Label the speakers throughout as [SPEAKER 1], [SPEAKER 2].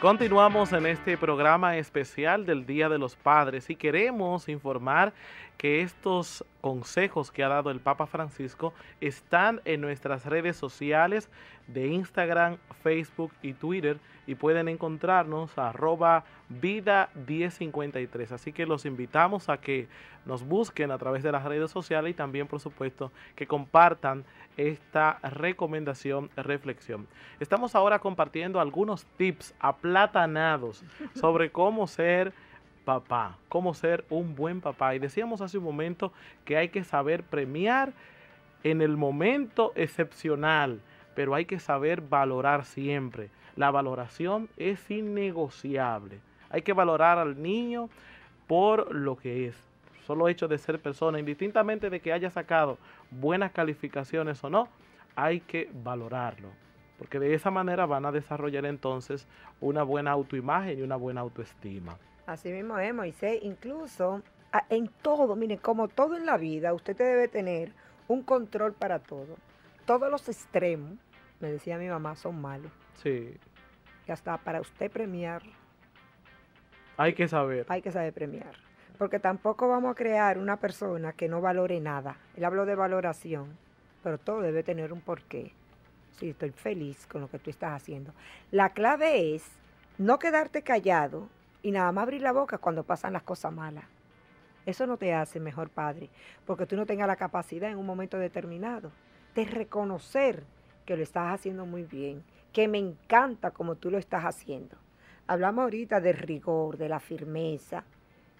[SPEAKER 1] Continuamos en este programa especial del Día de los Padres y queremos informar que estos consejos que ha dado el Papa Francisco están en nuestras redes sociales de Instagram, Facebook y Twitter y pueden encontrarnos arroba vida 1053. Así que los invitamos a que nos busquen a través de las redes sociales y también por supuesto que compartan esta recomendación, reflexión. Estamos ahora compartiendo algunos tips aplatanados sobre cómo ser papá, cómo ser un buen papá. Y decíamos hace un momento que hay que saber premiar en el momento excepcional, pero hay que saber valorar siempre. La valoración es innegociable. Hay que valorar al niño por lo que es. Solo hecho de ser persona, indistintamente de que haya sacado buenas calificaciones o no, hay que valorarlo. Porque de esa manera van a desarrollar entonces una buena autoimagen y una buena autoestima.
[SPEAKER 2] Así mismo es, Moisés. Incluso ah, en todo, miren, como todo en la vida, usted debe tener un control para todo. Todos los extremos, me decía mi mamá, son malos. Sí. Y hasta para usted premiar.
[SPEAKER 1] Hay que saber. Hay
[SPEAKER 2] que saber premiar. Porque tampoco vamos a crear una persona que no valore nada. Él habló de valoración, pero todo debe tener un porqué. Si estoy feliz con lo que tú estás haciendo. La clave es no quedarte callado y nada más abrir la boca cuando pasan las cosas malas. Eso no te hace mejor padre, porque tú no tengas la capacidad en un momento determinado de reconocer que lo estás haciendo muy bien, que me encanta como tú lo estás haciendo. Hablamos ahorita del rigor, de la firmeza,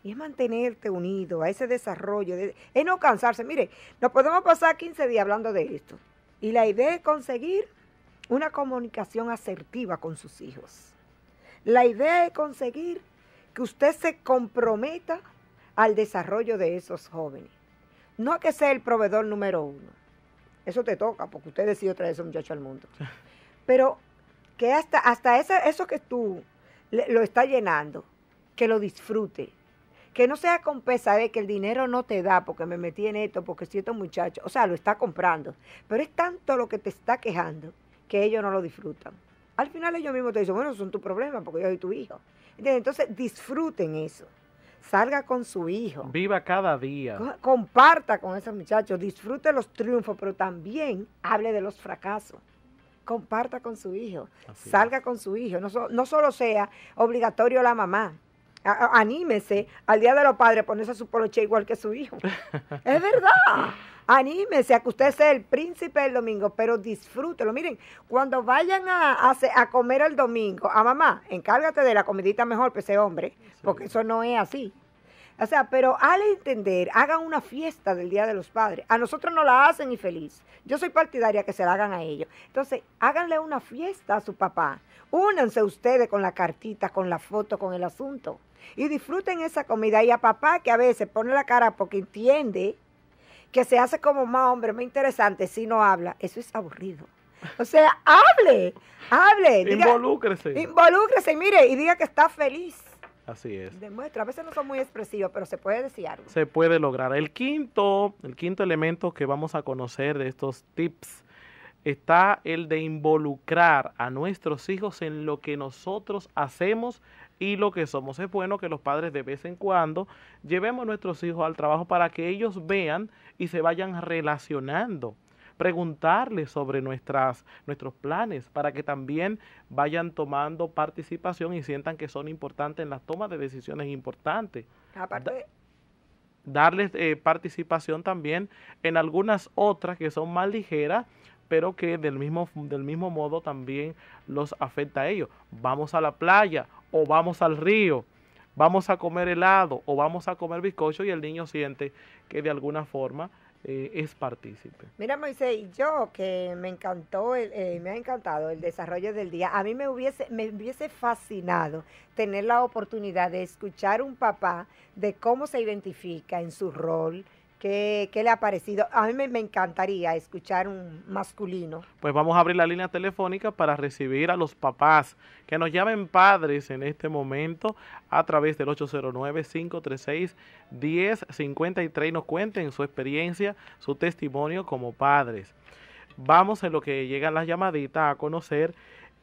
[SPEAKER 2] y es mantenerte unido a ese desarrollo, de, es no cansarse. Mire, nos podemos pasar 15 días hablando de esto. Y la idea es conseguir una comunicación asertiva con sus hijos. La idea es conseguir que usted se comprometa al desarrollo de esos jóvenes. No que sea el proveedor número uno. Eso te toca, porque usted decidió traer a esos muchachos al mundo. Pero que hasta, hasta eso que tú lo está llenando, que lo disfrute. Que no sea con de que el dinero no te da porque me metí en esto, porque siento este muchacho, o sea, lo está comprando. Pero es tanto lo que te está quejando que ellos no lo disfrutan al final ellos mismos te dicen, bueno, son tus problemas porque yo soy tu hijo. Entonces disfruten eso. Salga con su hijo.
[SPEAKER 1] Viva cada día.
[SPEAKER 2] comparta con esos muchachos. Disfrute los triunfos, pero también hable de los fracasos. Comparta con su hijo. salga con su hijo. No, solo sea obligatorio la mamá. anímese al Día de los Padres a ponerse su poloche igual que su hijo. es verdad anímese a que usted sea el príncipe del domingo, pero disfrútelo. Miren, cuando vayan a, comer el domingo, a mamá, encárgate de la comidita mejor para ese hombre, porque eso no es así. O sea, pero al entender, hagan una fiesta del Día de los Padres. A nosotros no la hacen y feliz. Yo soy partidaria que se la hagan a ellos. Entonces, háganle una fiesta a su papá. Únanse ustedes con la cartita, con la foto, con el asunto. Y disfruten esa comida. Y a papá que a veces pone la cara porque entiende que se hace como más hombre, más interesante, si no habla, eso es aburrido. O sea, hable, hable. Diga, involúcrese. Involúcrese, mire, y diga que está feliz. Así es. Demuestra, a veces no son muy expresivos, pero se puede decir algo.
[SPEAKER 1] Se puede lograr. El quinto, el quinto elemento que vamos a conocer de estos tips está el de involucrar a nuestros hijos en lo que nosotros hacemos y lo que somos. Es bueno que los padres de vez en cuando llevemos a nuestros hijos al trabajo para que ellos vean y se vayan relacionando. Preguntarles sobre nuestras, nuestros planes para que también vayan tomando participación y sientan que son importantes en las tomas de decisiones importantes. Aparte, darles eh, participación también en algunas otras que son más ligeras, pero que del mismo, del mismo modo también los afecta a ellos. Vamos a la playa o vamos al río, vamos a comer helado o vamos a comer bizcocho y el niño siente que de alguna forma eh, es partícipe.
[SPEAKER 2] Mira Moisés, yo que me encantó, eh, me ha encantado el desarrollo del día, a mí me hubiese, me hubiese fascinado tener la oportunidad de escuchar un papá de cómo se identifica en su rol, ¿Qué, le ha parecido? A mí me, encantaría escuchar un masculino.
[SPEAKER 1] Pues vamos a abrir la línea telefónica para recibir a los papás que nos llamen padres en este momento a través del 809-536-1053. Nos cuenten su experiencia, su testimonio como padres. Vamos en lo que llegan las llamaditas a conocer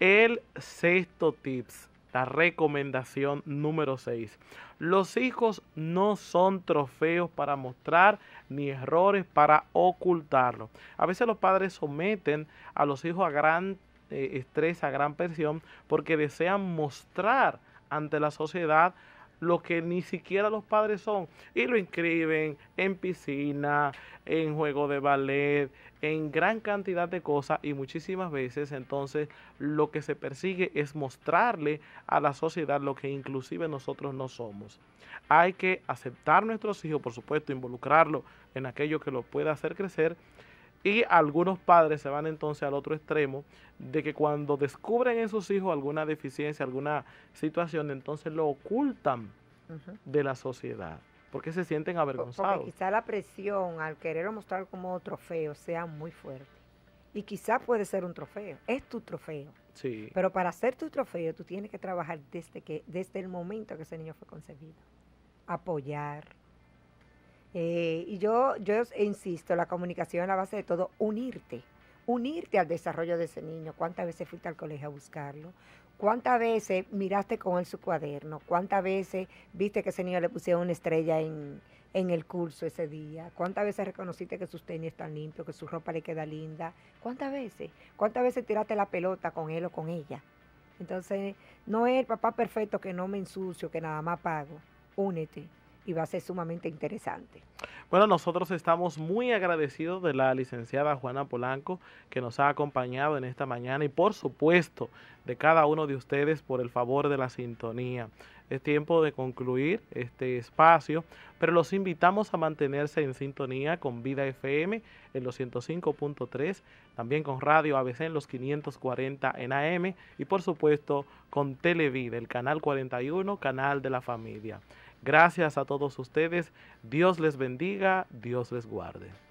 [SPEAKER 1] el sexto tips. La recomendación número 6. Los hijos no son trofeos para mostrar ni errores para ocultarlo. A veces los padres someten a los hijos a gran eh, estrés, a gran presión, porque desean mostrar ante la sociedad lo que ni siquiera los padres son y lo inscriben en piscina, en juego de ballet, en gran cantidad de cosas y muchísimas veces entonces lo que se persigue es mostrarle a la sociedad lo que inclusive nosotros no somos. Hay que aceptar a nuestros hijos, por supuesto, involucrarlos en aquello que lo pueda hacer crecer y algunos padres se van entonces al otro extremo de que cuando descubren en sus hijos alguna deficiencia, alguna situación, entonces lo ocultan de la sociedad. Porque se sienten avergonzados. Porque
[SPEAKER 2] quizá la presión al querer mostrar como trofeo sea muy fuerte. Y quizá puede ser un trofeo. Es tu trofeo. Sí. Pero para ser tu trofeo, tú tienes que trabajar desde, que, desde el momento que ese niño fue concebido. Apoyar, eh, y yo, yo e insisto, la comunicación es la base de todo, unirte, unirte al desarrollo de ese niño. ¿Cuántas veces fuiste al colegio a buscarlo? ¿Cuántas veces miraste con él su cuaderno? ¿Cuántas veces viste que ese niño le pusieron una estrella en, en el curso ese día? ¿Cuántas veces reconociste que sus tenis están limpios, que su ropa le queda linda? ¿Cuántas veces? ¿Cuántas veces tiraste la pelota con él o con ella? Entonces, no es el papá perfecto que no me ensucio, que nada más pago. Únete y va a ser sumamente interesante.
[SPEAKER 1] Bueno, nosotros estamos muy agradecidos de la licenciada Juana Polanco que nos ha acompañado en esta mañana y por supuesto de cada uno de ustedes por el favor de la sintonía. Es tiempo de concluir este espacio, pero los invitamos a mantenerse en sintonía con Vida FM en los 105.3, también con Radio ABC en los 540 en AM y por supuesto con Televida, el canal 41, canal de la familia. Gracias a todos ustedes. Dios les bendiga, Dios les guarde.